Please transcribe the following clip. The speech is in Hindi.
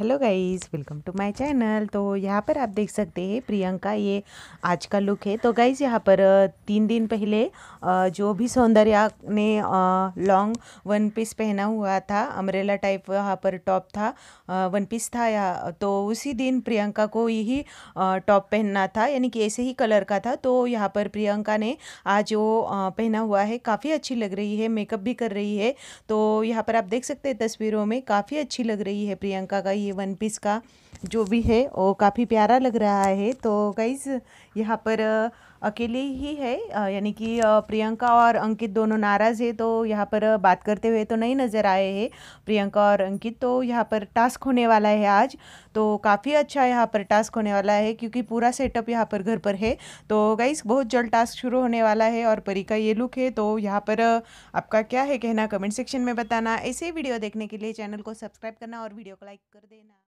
hello guys welcome to my channel तो यहाँ पर आप देख सकते हैं प्रियंका ये आज का लुक है तो गाइस यहाँ पर तीन दिन पहले जो भी सौंदर्या ने लॉन्ग वन पीस पहना हुआ था अमरेला टाइप यहाँ पर टॉप था वन पीस था या तो उसी दिन प्रियंका को यही टॉप पहनना था यानी कि ऐसे ही कलर का था तो यहाँ पर प्रियंका ने आज वो पहना हुआ है काफ़ी अच्छी लग रही है मेकअप भी कर रही है तो यहाँ पर आप देख सकते हैं तस्वीरों में काफ़ी अच्छी लग रही है प्रियंका का ये वन पीस का जो भी है वो काफ़ी प्यारा लग रहा है तो गाइज यहाँ पर अकेले ही है यानी कि प्रियंका और अंकित दोनों नाराज़ है तो यहाँ पर बात करते हुए तो नहीं नज़र आए हैं प्रियंका और अंकित तो यहाँ पर टास्क होने वाला है आज तो काफ़ी अच्छा यहाँ पर टास्क होने वाला है क्योंकि पूरा सेटअप यहाँ पर घर पर है तो गाइस बहुत जल्द टास्क शुरू होने वाला है और परी का ये लुक है तो यहाँ पर आपका क्या है कहना कमेंट सेक्शन में बताना ऐसे वीडियो देखने के लिए चैनल को सब्सक्राइब करना और वीडियो को लाइक कर देना